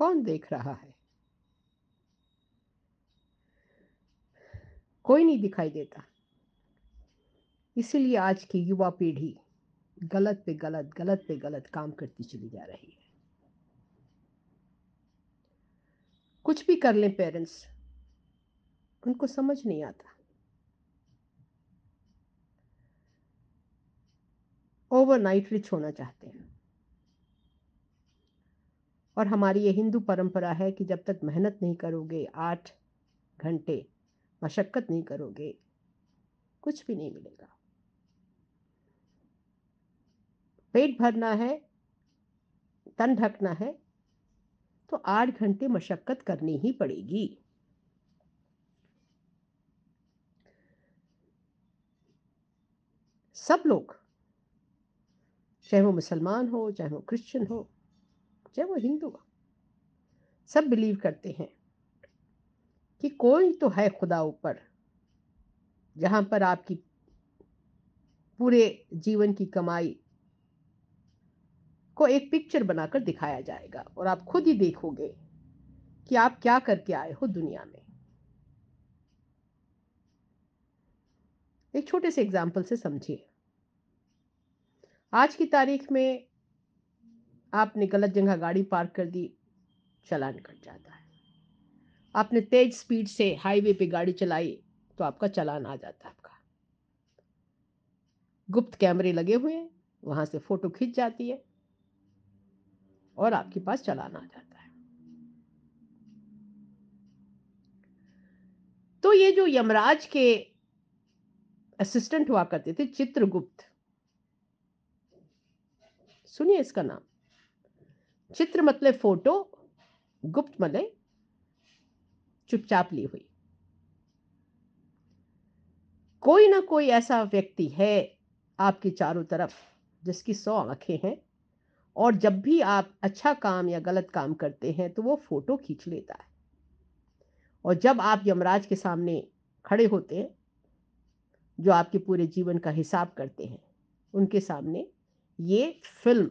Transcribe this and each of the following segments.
कौन देख रहा है कोई नहीं दिखाई देता इसीलिए आज की युवा पीढ़ी गलत पे गलत गलत पे गलत काम करती चली जा रही है कुछ भी कर लें पेरेंट्स उनको समझ नहीं आता ओवरनाइट रिच होना चाहते हैं और हमारी ये हिंदू परंपरा है कि जब तक मेहनत नहीं करोगे आठ घंटे मशक्क़त नहीं करोगे कुछ भी नहीं मिलेगा पेट भरना है तन ढकना है तो आठ घंटे मशक्क़त करनी ही पड़ेगी सब लोग चाहे वो मुसलमान हो चाहे वो क्रिश्चियन हो चाहे वो हिंदू सब बिलीव करते हैं कि कोई तो है खुदा ऊपर जहाँ पर आपकी पूरे जीवन की कमाई को एक पिक्चर बनाकर दिखाया जाएगा और आप खुद ही देखोगे कि आप क्या करके आए हो दुनिया में एक छोटे से एग्जाम्पल से समझिए आज की तारीख में आपने गलत जगह गाड़ी पार्क कर दी चला कट जाता है आपने तेज स्पीड से हाईवे पे गाड़ी चलाई तो आपका चलान आ जाता है आपका गुप्त कैमरे लगे हुए हैं वहां से फ़ोटो खींच जाती है और आपके पास चलान आ जाता है तो ये जो यमराज के असिस्टेंट हुआ करते थे चित्रगुप्त सुनिए इसका नाम चित्र मतलब फोटो गुप्त मतलब चुपचाप ली हुई कोई ना कोई ऐसा व्यक्ति है आपके चारों तरफ जिसकी सौ आंखें हैं और जब भी आप अच्छा काम या गलत काम करते हैं तो वो फोटो खींच लेता है और जब आप यमराज के सामने खड़े होते हैं जो आपके पूरे जीवन का हिसाब करते हैं उनके सामने ये फिल्म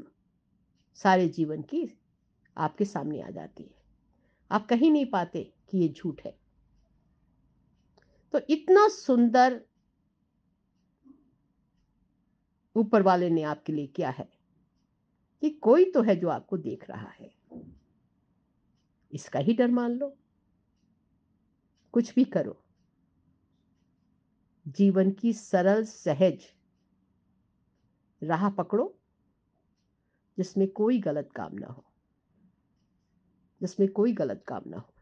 सारे जीवन की आपके सामने आ जाती है आप कहीं नहीं पाते कि ये झूठ है तो इतना सुंदर ऊपर वाले ने आपके लिए क्या है कि कोई तो है जो आपको देख रहा है इसका ही डर मान लो कुछ भी करो जीवन की सरल सहज राह पकड़ो जिसमें कोई गलत काम ना हो जिसमें कोई गलत काम ना हो